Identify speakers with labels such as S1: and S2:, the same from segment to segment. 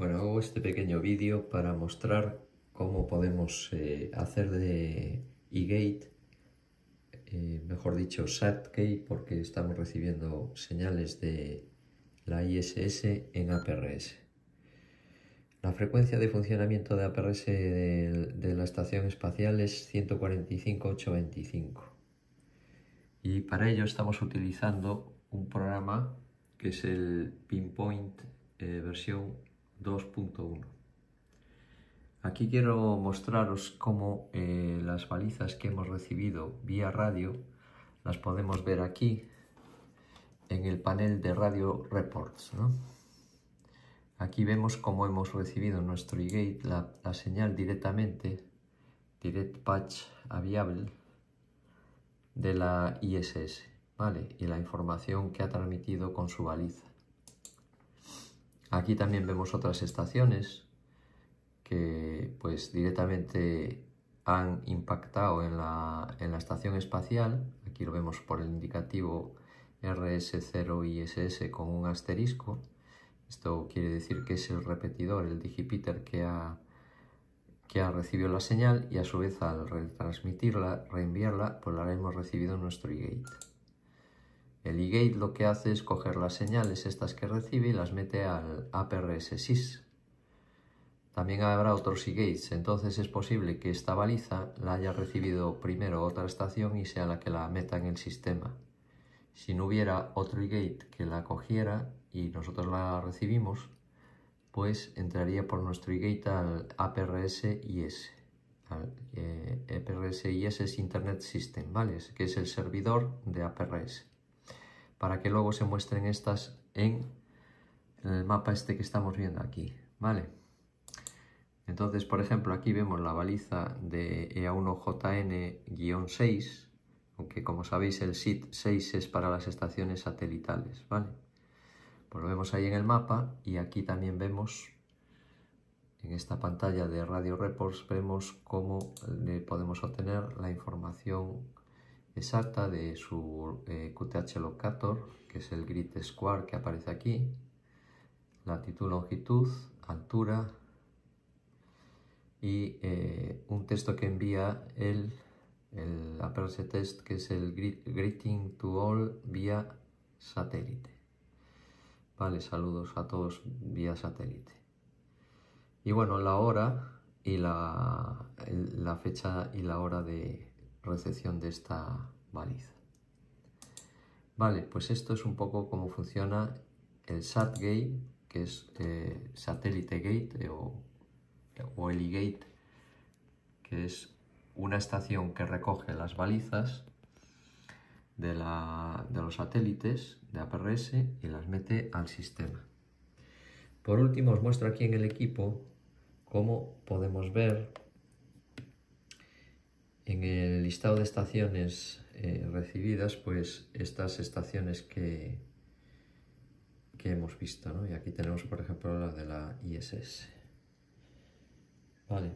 S1: Bueno, hago este pequeño vídeo para mostrar cómo podemos eh, hacer de eGate, gate eh, mejor dicho SAT-GATE, porque estamos recibiendo señales de la ISS en APRS. La frecuencia de funcionamiento de APRS de, la estación espacial es 145.825 y para ello estamos utilizando un programa que es el Pinpoint eh, versión 2.1. Aquí quiero mostraros cómo eh, las balizas que hemos recibido vía radio las podemos ver aquí en el panel de Radio Reports. Aquí vemos cómo hemos recibido nuestro e-gate la, señal directamente, direct patch aviable, de la ISS, ¿vale? Y la información que ha transmitido con su baliza. Aquí también vemos otras estaciones que pues directamente han impactado en la, estación espacial. Aquí lo vemos por el indicativo RS0 iss con un asterisco. Esto quiere decir que es el repetidor, el digipiter que ha, recibido la señal y a su vez al retransmitirla, reenviarla, pues la hemos recibido en nuestro e-gate. El eGate lo que hace es coger las señales estas que recibe y las mete al APRS-SIS. También habrá otros e-gates, entonces es posible que esta baliza la haya recibido primero otra estación y sea la que la meta en el sistema. Si no hubiera otro eGate que la cogiera y nosotros la recibimos, pues entraría por nuestro eGate al APRS-IS. APRS-IS eh, e es Internet System, ¿vale? Que es el servidor de APRS para que luego se muestren estas en, el mapa este que estamos viendo aquí, ¿vale? Entonces, por ejemplo, aquí vemos la baliza de EA1JN-6, aunque como sabéis el SIT 6 es para las estaciones satelitales, ¿vale? Pues lo vemos ahí en el mapa y aquí también vemos, en esta pantalla de Radio Reports, vemos cómo podemos obtener la información exacta de su QTH eh, locator, que es el grid square que aparece aquí, latitud, longitud, altura y eh, un texto que envía el, el test, que es el greeting to all vía satélite. Vale, saludos a todos vía satélite. Y bueno, la hora y la, la fecha y la hora de, recepción de esta baliza. Vale, pues esto es un poco cómo funciona el SAT gate, que es eh, satélite gate eh, o, o Gate, que es una estación que recoge las balizas de, de, los satélites de APRS y las mete al sistema. Por último os muestro aquí en el equipo cómo podemos ver en el listado de estaciones eh, recibidas, pues estas estaciones que, que hemos visto, ¿no? Y aquí tenemos, por ejemplo, la de la ISS. Vale.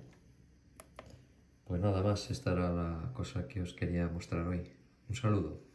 S1: Pues nada más, esta era la cosa que os quería mostrar hoy. Un saludo.